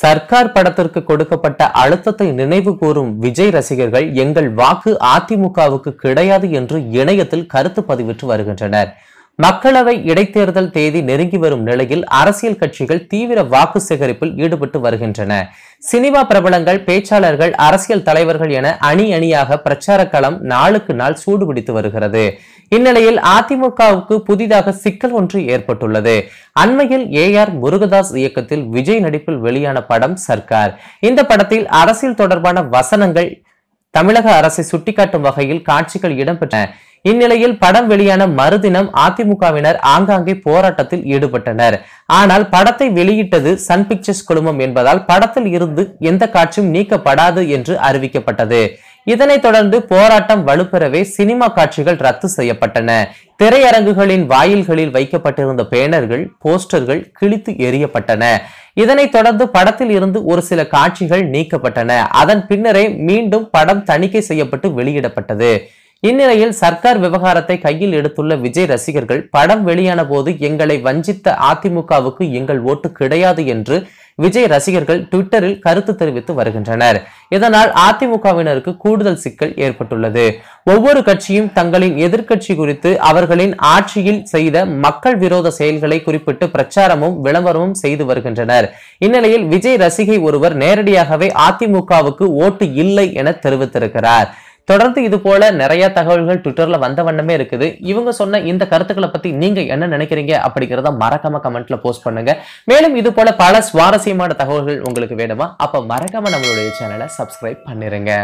சர்க்கார் படத்திற்கு கொடுக்கப்பட்ட அழுத்தத்தை நினைவு கூறும் விஜய் ரசிகர்கள் எங்கள் வாக்கு அதிமுகவுக்கு கிடையாது என்று இணையத்தில் கருத்து பதிவிட்டு வருகின்றனர் மக்களவை இடைத்தேர்தல் தேதி நெருங்கி வரும் நிலையில் அரசியல் கட்சிகள் தீவிர வாக்கு சேகரிப்பில் ஈடுபட்டு வருகின்றன சினிமா பிரபலங்கள் பேச்சாளர்கள் அரசியல் தலைவர்கள் என அணி அணியாக பிரச்சார களம் நாளுக்கு நாள் சூடுபிடித்து வருகிறது இந்நிலையில் அதிமுகவுக்கு புதிதாக சிக்கல் ஒன்று ஏற்பட்டுள்ளது அண்மையில் ஏ ஆர் முருகதாஸ் இயக்கத்தில் விஜய் நடிப்பில் வெளியான படம் சர்க்கார் இந்த படத்தில் அரசியல் தொடர்பான வசனங்கள் தமிழக அரசை சுட்டிக்காட்டும் வகையில் காட்சிகள் இடம்பெற்றன இந்நிலையில் படம் வெளியான மறுதினம் அதிமுகவினர் ஆங்காங்கே போராட்டத்தில் ஈடுபட்டனர் ஆனால் படத்தை வெளியிட்டது சன் பிக்சர்ஸ் குழுமம் என்பதால் படத்தில் இருந்து எந்த காட்சியும் நீக்கப்படாது என்று அறிவிக்கப்பட்டது இதனைத் தொடர்ந்து போராட்டம் வலுப்பெறவே சினிமா காட்சிகள் ரத்து செய்யப்பட்டன திரையரங்குகளின் வாயில்களில் வைக்கப்பட்டிருந்த பேனர்கள் போஸ்டர்கள் கிழித்து எரியப்பட்டன இதனைத் தொடர்ந்து படத்தில் இருந்து ஒரு சில காட்சிகள் நீக்கப்பட்டன அதன் பின்னரே மீண்டும் படம் தணிக்கை செய்யப்பட்டு வெளியிடப்பட்டது இந்நிலையில் சர்க்கார் விவகாரத்தை கையில் எடுத்துள்ள விஜய் ரசிகர்கள் படம் வெளியான போது எங்களை வஞ்சித்த அதிமுகவுக்கு எங்கள் ஓட்டு கிடையாது என்று விஜய் ரசிகர்கள் ட்விட்டரில் கருத்து தெரிவித்து வருகின்றனர் இதனால் அதிமுகவினருக்கு கூடுதல் சிக்கல் ஏற்பட்டுள்ளது ஒவ்வொரு கட்சியும் தங்களின் எதிர்கட்சி குறித்து அவர்களின் ஆட்சியில் செய்த மக்கள் விரோத செயல்களை குறிப்பிட்டு பிரச்சாரமும் விளம்பரமும் செய்து வருகின்றனர் இந்நிலையில் விஜய் ரசிகை ஒருவர் நேரடியாகவே அதிமுகவுக்கு ஓட்டு இல்லை என தெரிவித்திருக்கிறார் தொடர்ந்து இது போல நிறைய தகவல்கள் ட்விட்டர்ல வந்த வண்ணமே இருக்குது இவங்க சொன்ன இந்த கருத்துக்களை பத்தி நீங்க என்ன நினைக்கிறீங்க அப்படிங்கிறத மறக்காம கமெண்ட்ல போஸ்ட் பண்ணுங்க மேலும் இது போல பல சுவாரஸ்யமான தகவல்கள் உங்களுக்கு வேணுமா அப்ப மறக்காம நம்மளுடைய சேனலை சப்ஸ்கிரைப் பண்ணிருங்க